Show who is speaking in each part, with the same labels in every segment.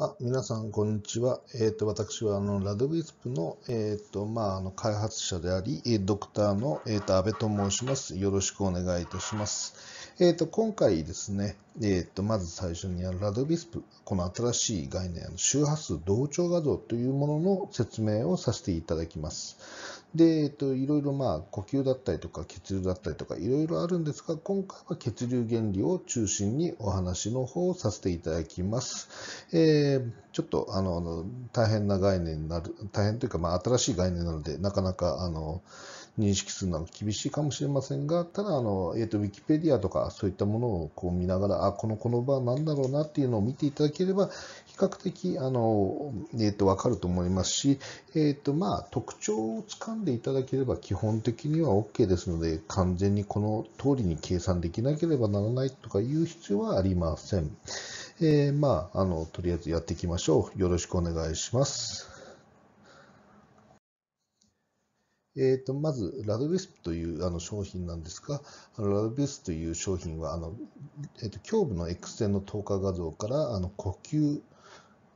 Speaker 1: あ皆さん、こんにちは。えっ、ー、と、私は、あの、ラドウィスプの、えっ、ー、と、まあ、あの、開発者であり、ドクターの、えっ、ー、と、安倍と申します。よろしくお願いいたします。えっ、と、今回ですね、えっ、と、まず最初に、ラドウィスプ、この新しい概念、周波数同調画像というものの説明をさせていただきます。で、えっと、いろいろまあ呼吸だったりとか血流だったりとかいろいろあるんですが今回は血流原理を中心にお話の方をさせていただきます。えー、ちょっとあの大変な概念になる大変というか、まあ、新しい概念なのでなかなかあの。認識するのは厳しいかもしれませんが、ただ、あの、えっ、ー、と、ウィキペディアとかそういったものをこう見ながら、あ、このの場は何だろうなっていうのを見ていただければ、比較的、あの、えっ、ー、と、わかると思いますし、えっ、ー、と、まあ、特徴をつかんでいただければ基本的には OK ですので、完全にこの通りに計算できなければならないとかいう必要はありません。えまあ、あの、とりあえずやっていきましょう。よろしくお願いします。えー、とまず、ラドビスプというあの商品なんですが、ラドビスという商品はあの、えー、と胸部の X 線の透過画像からあの呼吸、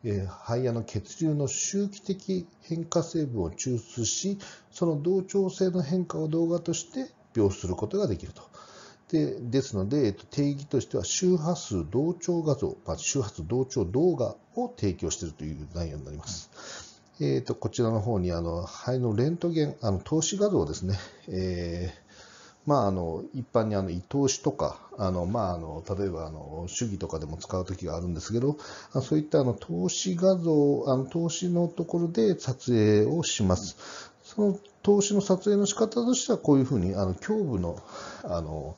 Speaker 1: えー、肺やの血流の周期的変化成分を抽出し、その同調性の変化を動画として描出することができると。でですので、えっと、定義としては周波数同調画像、まあ、周波数同調動画を提供しているという内容になります。えーと、こちらの方にあの肺のレントゲン、あの投資画像ですね、えー、まあ、あの一般にあの胃透視とか、あのまあ、あの例えばあの主義とかでも使う時があるんですけど、そういったあの投資画像、あの投資のところで撮影をします。その投資の撮影の仕方としては、こういうふうにあの胸部のあの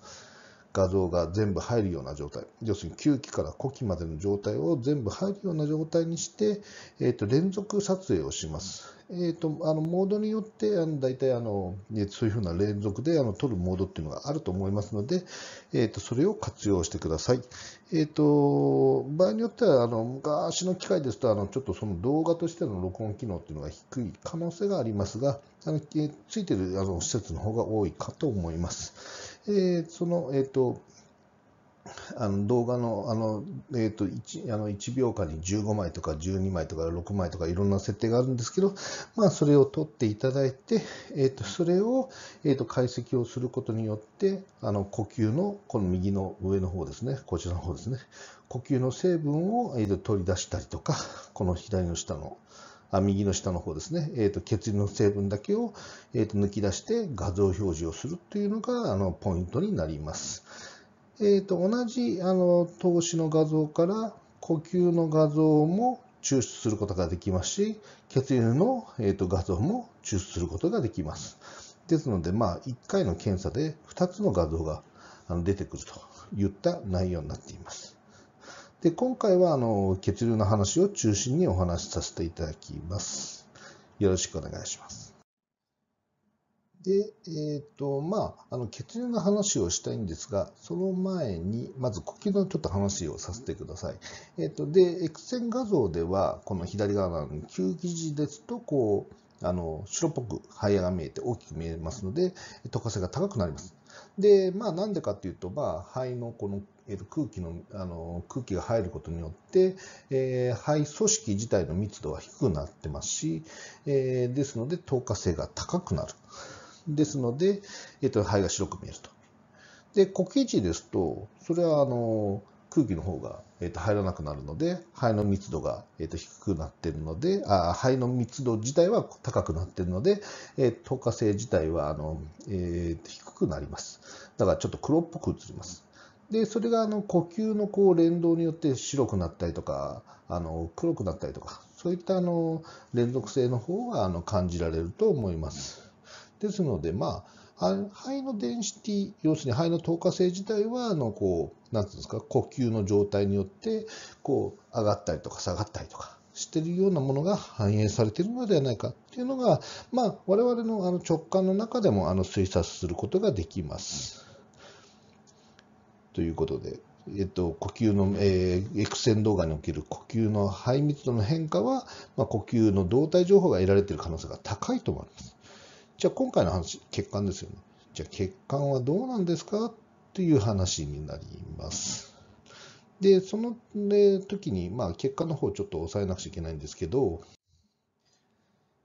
Speaker 1: 画像が全部入るような状態要するに9期から5期までの状態を全部入るような状態にして、えー、と連続撮影をします。えーと、あのモードによってあの大体あのそういうふうな連続であの撮るモードっていうのがあると思いますので、えーと、それを活用してください。えーと、と場合によってはあの昔の機械ですとあのちょっとその動画としての録音機能っていうのが低い可能性がありますがあの、えー、ついてるあの施設の方が多いかと思います。えー、その、えっ、ー、と、あの動画のあの、えーと、1, あの1秒間に15枚とか12枚とか6枚とかいろんな設定があるんですけど、まあ、それを取っていただいて、えーと、それを、えーと、と解析をすることによってあの呼吸のこの右の上の方ですねこちらの方ですね呼吸の成分を、えー、と取り出したりとかこの左の下のあ右の下の方ですね、えーと、血流の成分だけを、えーと、抜き出して画像表示をするというのがあのポイントになります。えーと、と同じあの投資の画像から呼吸の画像も抽出することができますし、血流の、えー、と画像も抽出することができます。ですので、まあ、1回の検査で2つの画像が出てくるといった内容になっています。で、今回はあの血流の話を中心にお話しさせていただきます。よろしくお願いします。で、えっ、ー、と、まあ、あの血流の話をしたいんですが、その前に、まず呼吸のちょっと話をさせてください。えっ、ー、と、で、X 線画像では、この左側の球生地ですと、こう、あの白っぽく肺が見えて大きく見えますので、透過性が高くなります。で、まあ、なんでかっていうと、まあ、肺のこのえー、と空気のあの空気が入ることによって、えー、肺組織自体の密度は低くなってますし、えー、ですので透過性が高くなる。ですので、えー、と肺が白く見えると。で呼吸値ですとそれはあの空気の方が、えー、と入らなくなるので肺の密度が、えー、と低くなっているのであ肺の密度自体は高くなっているので、えー、透過性自体はあの、えー、低くなりますだからちょっと黒っぽく映りますでそれがあの呼吸のこう連動によって白くなったりとかあの黒くなったりとかそういったあの連続性の方があの感じられると思います。ですのでまあ肺のデンシティ要するに肺の透過性自体はあのこう何てうんですか呼吸の状態によってこう上がったりとか下がったりとかしてるようなものが反映されているのではないかっていうのが、まあ、我々のあの直感の中でもあの推察することができます。ということで、えっと、呼吸の、えー、エクセン動画における呼吸の肺密度の変化は、まあ、呼吸の動態情報が得られている可能性が高いと思います。じゃあ今回の話、血管ですよね。じゃあ血管はどうなんですかという話になります。で、その、時に、まあ、血管の方をちょっと抑えなくちゃいけないんですけど、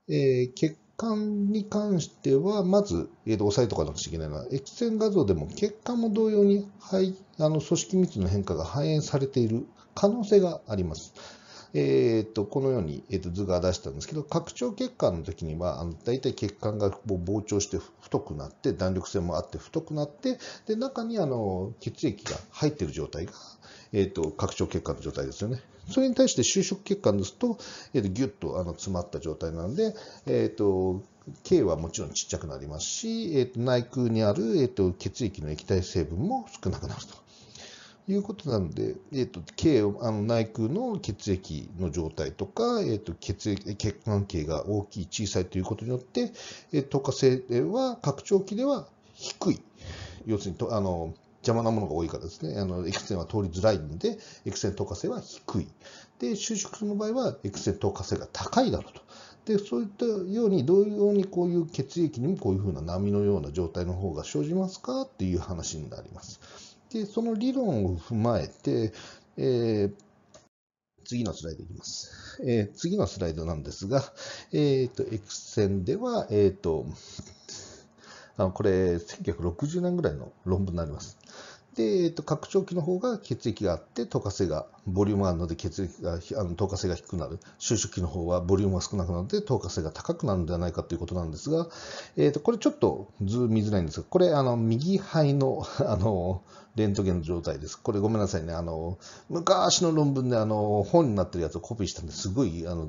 Speaker 1: えー、血管に関しては、まず、えー、と押さえとかなくちゃいけないのは、液線画像でも血管も同様にはい、あの組織密度の変化が反映されている可能性があります。えーと、このように、えーと、図が出したんですけど、拡張血管の時には、あの大体血管が膨張して太くなって、弾力性もあって太くなって、で中にあの血液が入っている状態が、えーと、と拡張血管の状態ですよね。それに対して収縮血管ですと、えー、とギュッとあの詰まった状態なので、えー、と K はもちろんちっちゃくなりますし、えー、と内腔にある、えー、と血液の液体成分も少なくなると。いうことなんで、えっ、ー、と、K を、あの、内腔の血液の状態とか、えっ、ー、と、血液、血管系が大きい、小さいということによって、えー、透過性は、拡張器では低い。要するに、とあの、邪魔なものが多いからですね、あの、エクセンは通りづらいので、エクセン透過性は低い。で、縮すの場合は、エクセン透過性が高いだろうと。でそういったように同様にこういう血液にもこういうふうな波のような状態の方が生じますかっていう話になります。で、その理論を踏まえて、えー、次のスライドいきます。えー、次のスライドなんですが、えっ、ー、と、X 線では、えっ、と、あのこれ、1960年ぐらいの論文になります。で、えっと、拡張器の方が血液があって、透過性が、ボリュームがあるので血液が、あの透過性が低くなる。収縮器の方はボリュームが少なくなって、透過性が高くなるんではないかということなんですが、えっと、これちょっと図見づらいんですが、これ、あの、右肺の、あの、レントゲンの状態です。これごめんなさいね。あの、昔の論文であの、本になってるやつをコピーしたんですごい、あの、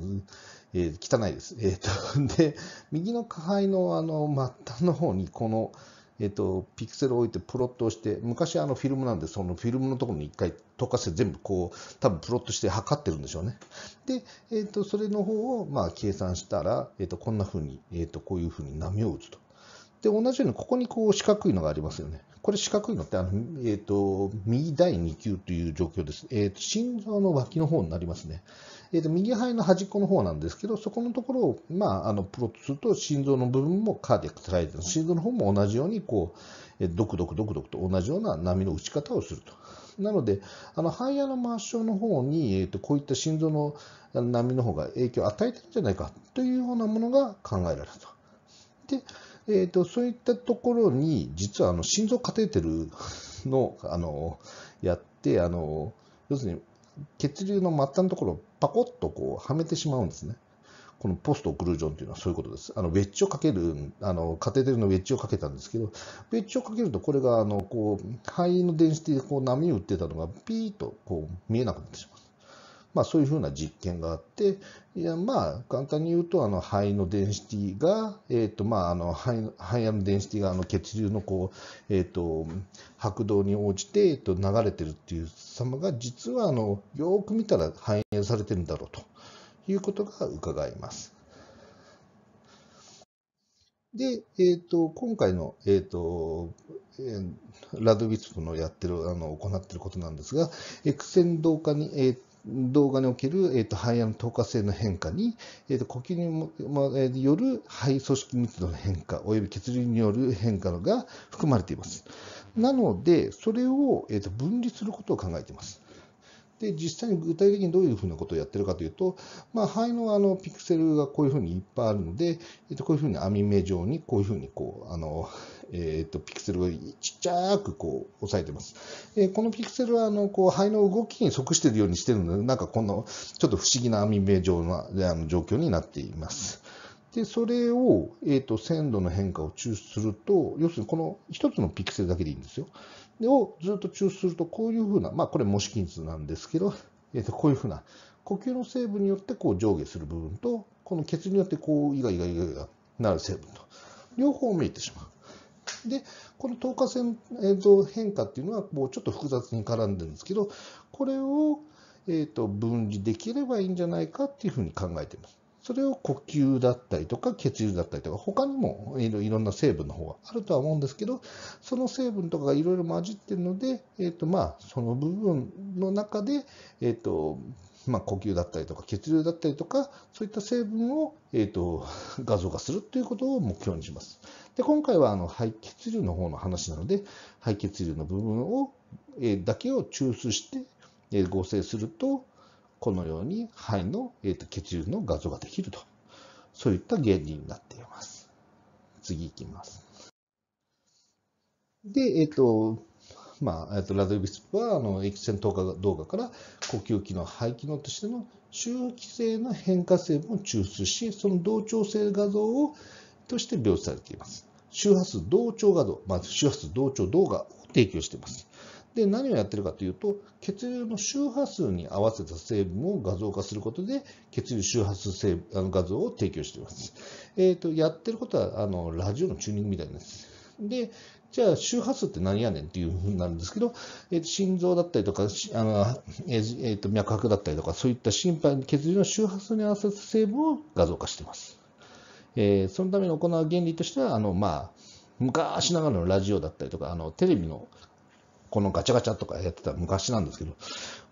Speaker 1: えー、汚いです。えー、と、で、右の下肺のあの、末端の方にこの、えっと、ピクセルを置いてプロットをして、昔あのフィルムなんで、そのフィルムのところに一回溶かして全部こう、多分プロットして測ってるんでしょうね。で、えっと、それの方をまあ計算したら、えっと、こんな風に、えっと、こういう風に波を打つと。で、同じようにここにこう四角いのがありますよね。これ四角いのって、あのえーと、右第2級という状況です。えーと、心臓の脇の方になりますね。えーと、右肺の端っこの方なんですけど、そこのところを、まあ、あのプロットすると心臓の部分もカーディアックトライ心臓の方も同じようにこう、えー、ドクドクドクドクと同じような波の打ち方をすると。なので、あの肺やの末梢の方に、えー、とこういった心臓の波の方が影響を与えてるんじゃないかというようなものが考えられると。でえーと、そういったところに実はあの心臓カテーテルのあのやってあの要するに血流の末端のところをパコッとこうはめてしまうんですね。このポストオクルージョンというのはそういうことです。あのウェッジをかける、あのカテーテルのウェッジをかけたんですけど、ウェッジをかけると、これがあのこう肺の電子でこう波打ってたのが、ピーとこう見えなくなってしまう。まあ、そういうふうな実験があって、いやまあ、簡単に言うと、あの肺のデンシティが、えーとまあ、あの肺肺のデンシティがあの血流のこう、えーと、拍動に応じて、えーと、流れてるっていう様が、実はあのよく見たら反映されてるんだろうということが伺います。で、えーと、今回の、えーとえー、ラドウィップのやってるあの行ってることなんですが、エクセン同化に、えー動画における、えーと、肺炎の透過性の変化に、えーと、呼吸にも、まあ、よる肺組織密度の変化、および血流による変化が含まれています。なので、それを、えーと分離することを考えています。で、実際に具体的にどういうふうなことをやってるかというと、まあ、肺のあのピクセルがこういうふうにいっぱいあるので、えっと、こういうふうに網目状に、こういうふうにこう、あの、えっと、ピクセルをちっちゃくこう、押さえてます。えこのピクセルは、あの、こう、肺の動きに即しているようにしてるので、なんかこの、ちょっと不思議な網目状な、あの、状況になっています。で、それを、えっ、ー、と、鮮度の変化を抽出すると、要するにこの一つのピクセルだけでいいんですよ。をずっと抽出するとこういうふうな、まあ、これ模式図なんですけど、えー、とこういうふうな呼吸の成分によってこう上下する部分とこの血によってこうイガイガイガイガなる成分と両方見えてしまう。でこの透過線、映像変化っていうのはもうちょっと複雑に絡んでるんですけどこれを、えー、と分離できればいいんじゃないかっていうふうに考えています。それを呼吸だったりとか血流だったりとか他にもいろんな成分の方があるとは思うんですけどその成分とかがいろいろ混じってるので、えーとまあ、その部分の中で、えーとまあ、呼吸だったりとか血流だったりとかそういった成分を、えーと、と画像化するということを目標にします。で今回はあの肺血流の方の話なので肺血流の部分を、えー、だけを抽出して合成するとこのように肺の、血流の画像ができると。そういった原理になっています。次いきます。で、えっ、ー、と、まあ、えと、ラドビスは、あの、液腺透過動画から、呼吸器の肺機能としての周期性の変化成分を抽出し、その同調性画像を、として描写されています。周波数同調画像、まず、あ、周波数同調動画を提供しています。で、何をやってるかというと、血流の周波数に合わせた成分を画像化することで、血流周波数成分あの画像を提供しています。えっ、ー、と、やってることは、あの、ラジオのチューニングみたいです。で、じゃあ周波数って何やねんっていうふうになるんですけど、えー、心臓だったりとか、あのえーえー、と脈拍だったりとか、そういった心肺、血流の周波数に合わせた成分を画像化しています。えー、そのために行う原理としては、あのまあ、昔ながらのラジオだったりとか、あのテレビのこのガチャガチャとかやってた昔なんですけど、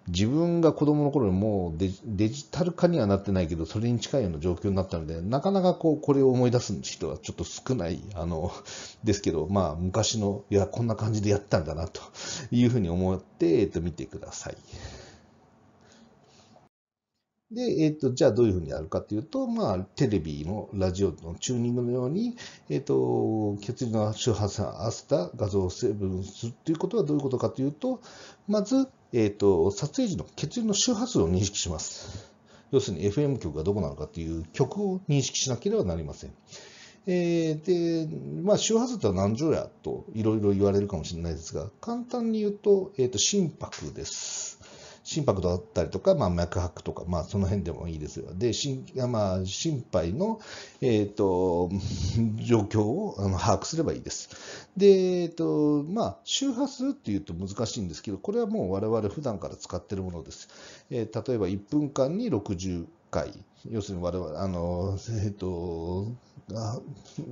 Speaker 1: 自分が子供の頃にもうデジタル化にはなってないけど、それに近いような状況になったので、なかなかこう、これを思い出す人はちょっと少ない、あの、ですけど、まあ、昔の、いや、こんな感じでやってたんだな、というふうに思って、えっと、見てください。で、えっ、ー、と、じゃあどういうふうにやるかというと、まあ、テレビのラジオのチューニングのように、えっ、ー、と、血流の周波数を合わせた画像を成分するということはどういうことかというと、まず、えっ、ー、と、撮影時の血流の周波数を認識します。要するに FM 局がどこなのかという曲を認識しなければなりません。えー、で、まあ、周波数とは何乗やといろいろ言われるかもしれないですが、簡単に言うと、えっ、と、心拍です。心拍だったりとか、まあ、脈拍とか、まあ、その辺でもいいですよ。で、心,、まあ、心肺の、えーと、状況をあの把握すればいいです。で、えーとまあ、周波数っていうと難しいんですけど、これはもう我々普段から使っているものです。えー、例えば1分間に60回、要するに我々、あの、えっ、ー、と、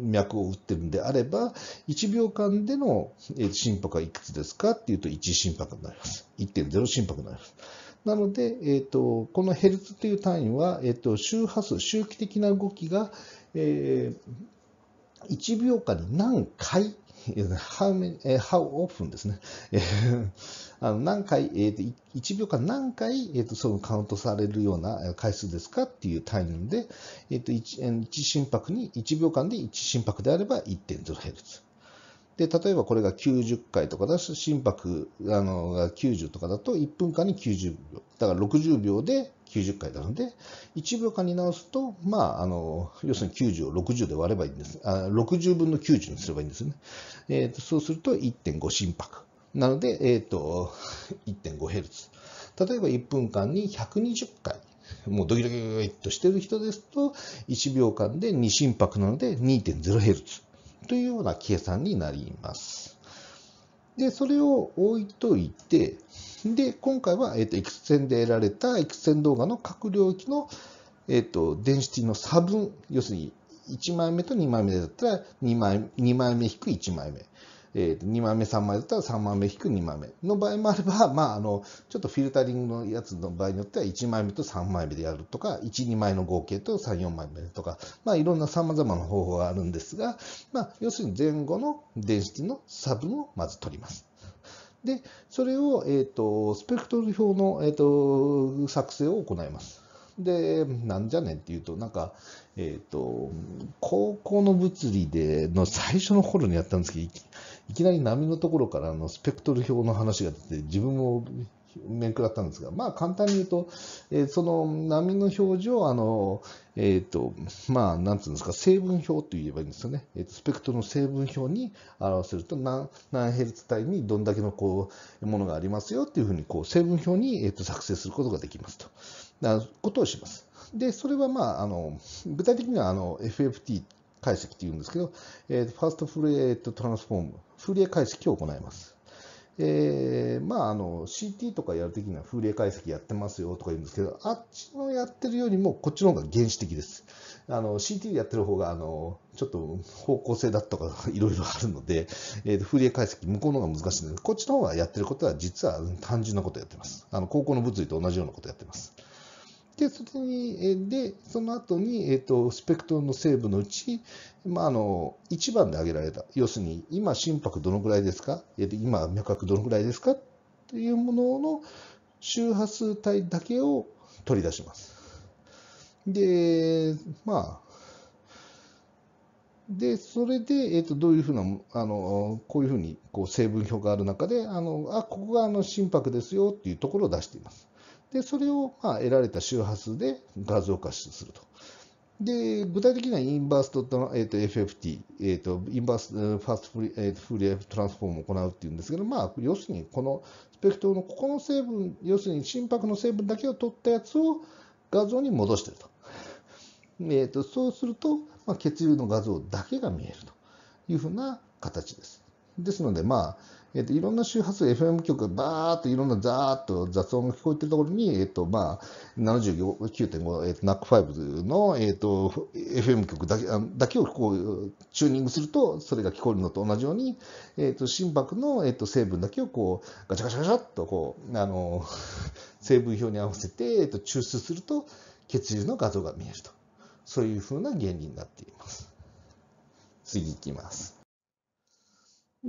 Speaker 1: 脈を打ってるんであれば、1秒間での心拍はいくつですかっていうと1心拍になります。1.0心拍になります。なので、えーと、このヘルツという単位は、えーと、と周波数、周期的な動きが、えー、1秒間に何回 how, many, how often ですね。あの何回、えーと、1秒間何回、えーと、そのカウントされるような回数ですかっていう単位で、えーと、と 1, 1心拍に1秒間で1心拍であれば 1.0Hz。で、例えばこれが90回とかだし、心拍あのが90とかだと1分間に90秒。だから60秒で90回なので、1秒間に直すと、まあ、あの、要するに90を60で割ればいいんです。あ60分の90にすればいいんですね。えーと、そうすると1.5心拍。なので、えっ、ー、と、1 5ルツ例えば1分間に120回。もうドキドキドキとしてる人ですと、1秒間で2心拍なので2 0ルツというような計算になります。で、それを置いといて、で、今回は、えっと、X 線で得られた X 線動画の各領域の、えっと、電子シティの差分、要するに1枚目と2枚目だったら2枚 ,2 枚目引く1枚目。えー、2枚目、3枚だったら3枚目引く2枚目の場合もあれば、まあ、あの、ちょっとフィルタリングのやつの場合によっては、1枚目と3枚目でやるとか、1、2枚の合計と3、4枚目とか、まあ、いろんな様々な方法があるんですが、まあ、要するに前後の電子の差分をまず取ります。で、それを、えっ、ー、と、スペクトル表の、えっ、ー、と、作成を行います。で、なんじゃねんっていうと、なんか、えっ、ー、と、高校の物理での最初の頃にやったんですけど、いきいきなり波のところからのスペクトル表の話が出て、自分も面食らったんですが、まあ、簡単に言うと、えー、その波の表示を、あの、えっ、ー、と、まあ、なんつうんですか、成分表と言えばいいんですよね。えー、スペクトルの成分表に表せると何、何ヘルツ帯にどんだけのこう、ものがありますよっていうふうに、こう、成分表に、えーと、作成することができますと。なことをします。で、それはまあ、あの、具体的には、あの、FFT 解析っていうんですけど、えー、ファーストフレートトランスフォーム風鈴解析を行います。えー、まあ、あの、CT とかやるときには風鈴解析やってますよとか言うんですけど、あっちのやってるよりもこっちの方が原始的です。あの、CT やってる方が、あの、ちょっと方向性だとか いろいろあるので、えー、レ解析、向こうの方が難しいので、こっちの方がやってることは実は単純なことやってます。あの、高校の物理と同じようなことやってます。で、それに、で、その後に、えっ、と、スペクトルの成分のうち、まあ、あの、一番で挙げられた。要するに、今心拍どのぐらいですかえっ、と、今脈拍どのぐらいですかっていうものの周波数帯だけを取り出します。で、まあ、で、それで、えっ、と、どういうふうな、あの、こういうふうに、こう、成分表がある中で、あの、あ、ここが、あの、心拍ですよっていうところを出しています。で、それをまあ得られた周波数で画像化すると。で、具体的にはインバースとと、えー、と FFT、えーと、インバースファーストフリ,、えー、フリートランスフォームを行うっていうんですけど、まあ、要するにこのスペクトルのここの成分、要するに心拍の成分だけを取ったやつを画像に戻してると。えーとそうすると、まあ、血流の画像だけが見えるというふうな形です。ですので、まあ、えっと、いろんな周波数 FM 曲がバーっといろんなザーっと雑音が聞こえてるところに、えっと、まあ、79.5、えっと、NAC5 の、えっと、FM 曲だけだけをこう、チューニングすると、それが聞こえるのと同じように、えっと、心拍の、えっと、成分だけをこう、ガチャガチャガチャっとこう、あの、成分表に合わせて、えっと、抽出すると、血流の画像が見えると。そういうふうな原理になっています。次いきます。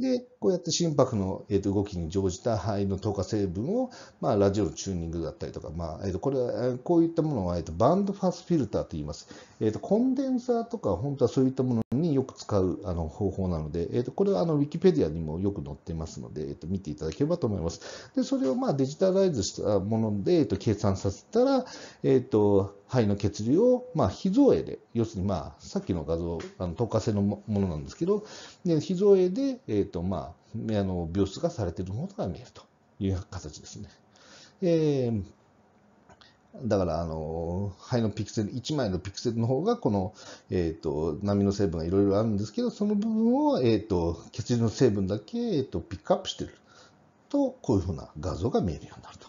Speaker 1: で、こうやって心拍の、えと動きに乗じた肺の透過成分を、まあ、ラジオのチューニングだったりとか、まあえっとこれこういったものは、えっとバンドファスフィルターと言います、えっと。コンデンサーとか本当はそういったものによく使うあの方法なので、えっとこれはあのウィキペディアにもよく載ってますので、えっと見ていただければと思います。でそれをまあデジタライズしたもので、えっと計算させたら、えっと肺の血流を、まあ、脾臓栄で、要するに、まあ、さっきの画像、あの透過性のものなんですけど、で脾臓栄で、えっとまああ、の病室がされているものが見えるという形ですね。えー、だから、あの、肺のピクセル、1枚のピクセルの方が、この、えっ、ー、と、波の成分がいろいろあるんですけど、その部分を、えー、と、血流の成分だけ、えっ、ー、と、ピックアップしてると、こういうふうな画像が見えるようになると。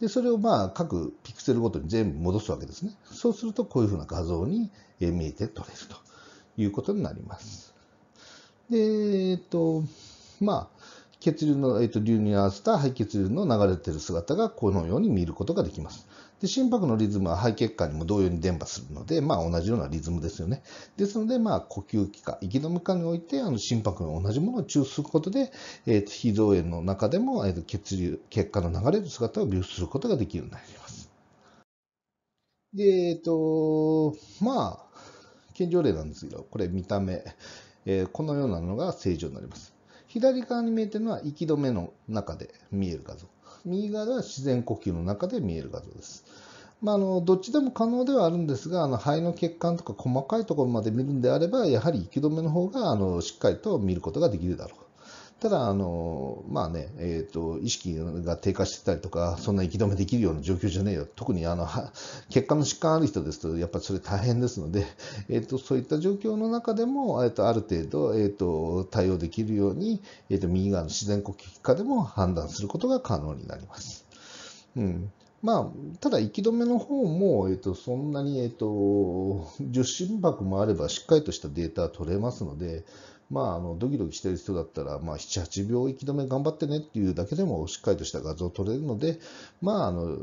Speaker 1: で、それをまあ、各ピクセルごとに全部戻すわけですね。そうすると、こういうふうな画像に見えて取れるということになります。で、えっ、と、まあ、血流の、えー、と流に合わせた肺血流の流れている姿がこのように見ることができます。で心拍のリズムは肺血管にも同様に伝播するので、まあ、同じようなリズムですよね。ですので、まあ、呼吸器か息の無においてあの心拍の同じものを抽出することで、えー、と脾臓炎の中でも、えー、と血流血管の流れる姿を流出することができるようになります。でえっ、ー、とまあ健常例なんですけどこれ見た目、えー、このようなのが正常になります。左側に見えてるのは息止めの中で見える画像。右側では自然呼吸の中で見える画像です。まあ、あのどっちでも可能ではあるんですがあの肺の血管とか細かいところまで見るんであればやはり息止めの方があのしっかりと見ることができるだろうただ、あのまあねえーと、意識が低下してたりとか、そんな息止めできるような状況じゃねえよ、特にあの血管の疾患ある人ですと、やっぱりそれ大変ですので、えーと、そういった状況の中でも、えーと、ある程度、えー、と対応できるように、えー、と右側の自然呼吸器科でも判断することが可能になります。うんまあ、ただ、息止めの方も、えっと、そんなに、えっと、受信箱もあれば、しっかりとしたデータ取れますので、まあ、あのドキドキしてる人だったら、まあ、7、8秒息止め頑張ってねっていうだけでも、しっかりとした画像取れるので、まあ、あの、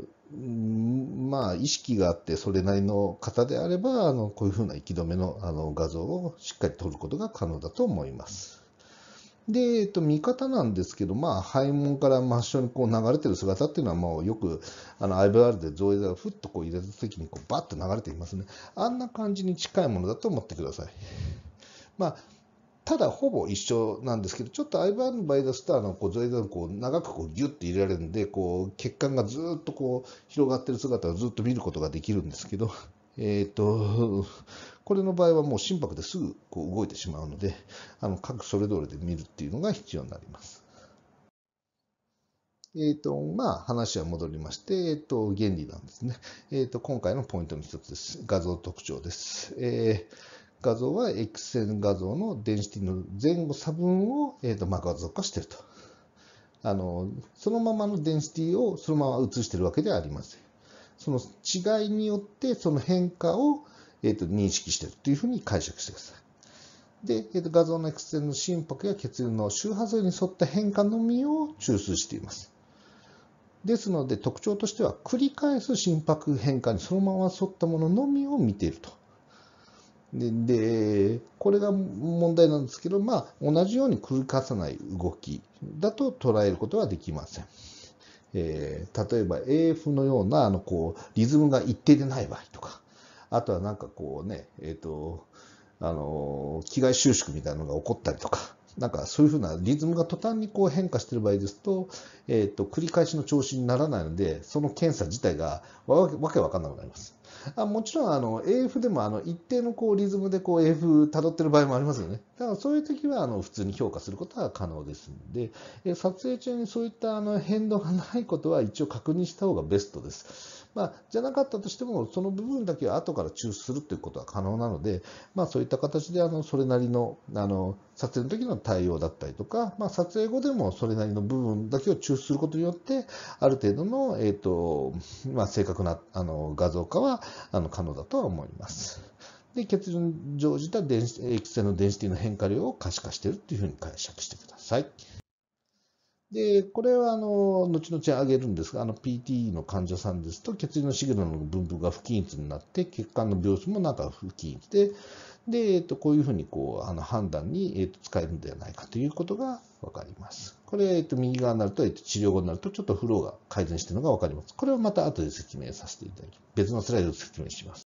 Speaker 1: まあ、意識があって、それなりの方であれば、あのこういうふうな息止めのあの画像をしっかり取ることが可能だと思います。で、えっと、見方なんですけど、まあ、肺門から抹消にこう流れてる姿っていうのは、もうよく、あの、IVR で影映をふっとこう入れた時に、こう、バッと流れていますね。あんな感じに近いものだと思ってください。まあ、ただ、ほぼ一緒なんですけど、ちょっと IVR の場合だと、あの、こう、上映がこう、長くこう、ギュッて入れられるんで、こう、血管がずっとこう、広がってる姿をずっと見ることができるんですけど、えっ、ー、と、これの場合はもう心拍ですぐこう動いてしまうので、あの各それぞれで見るっていうのが必要になります。えっ、ー、と、まあ、話は戻りまして、えっ、ー、と、原理なんですね。えっ、と、今回のポイントの一つです。画像特徴です。え画像は X 線画像のデンシティの前後差分を、えーとまあ、画像化しているとあの。そのままのデンシティをそのまま写しているわけではありません。その違いによってその変化を、えーと、認識しているというふうに解釈してください。で、えーと、画像の X 線の心拍や血流の周波数に沿った変化のみを中枢しています。ですので特徴としては繰り返す心拍変化にそのまま沿ったもののみを見ていると。でこれが問題なんですけど、まあ、同じように繰り返さない動きだと捉えることはできません。えー、例えば AF のようなあのこうリズムが一定でない場合とか、あとはなんかこうね、えっ、ー、と、あの、機外収縮みたいなのが起こったりとか、なんかそういうふうなリズムが途端にこう変化している場合ですと、えっ、ー、と、繰り返しの調子にならないので、その検査自体がわけわかんなくなります。あもちろんあの AF でもあの一定のこうリズムでこう AF 辿ってる場合もありますよね。だからそういう時はあの普通に評価することは可能ですんで、撮影中にそういったあの変動がないことは一応確認した方がベストです。まあ、じゃなかったとしても、その部分だけは後から抽出するということは可能なので、まあ、そういった形であのそれなりのあの撮影の時の対応だったりとか、まあ、撮影後でもそれなりの部分だけを抽出することによって、ある程度の、えーとまあ、正確なあの画像化はあの可能だとは思います。で、結論に乗じた電子液性の電子的の変化量を可視化しているというふうに解釈してください。で、これはあの後々上げるんですが、あの PT e の患者さんですと、血流のシグナルの分布が不均一になって、血管の病室もなんか不均一で、で、えっと、こういうふうにこうあの判断に、えっと、使えるんではないかということが分かります。これ、えっと、右側になると、えっと、治療後になると、ちょっとフローが改善しているのが分かります。これをまた後で説明させていただき、別のスライドで説明します。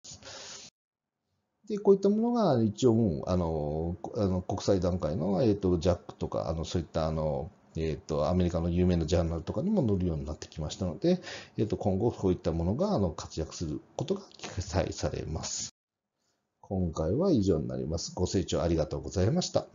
Speaker 1: で、こういったものが一応もう、あの、あの国際段階の、えっ、ー、と、ジャックとか、あの、そういった、あの、えっ、ー、と、アメリカの有名なジャーナルとかにも載るようになってきましたので、えっ、ー、と、今後こういったものが、あの、活躍することが記載されます。今回は以上になります。ご清聴ありがとうございました。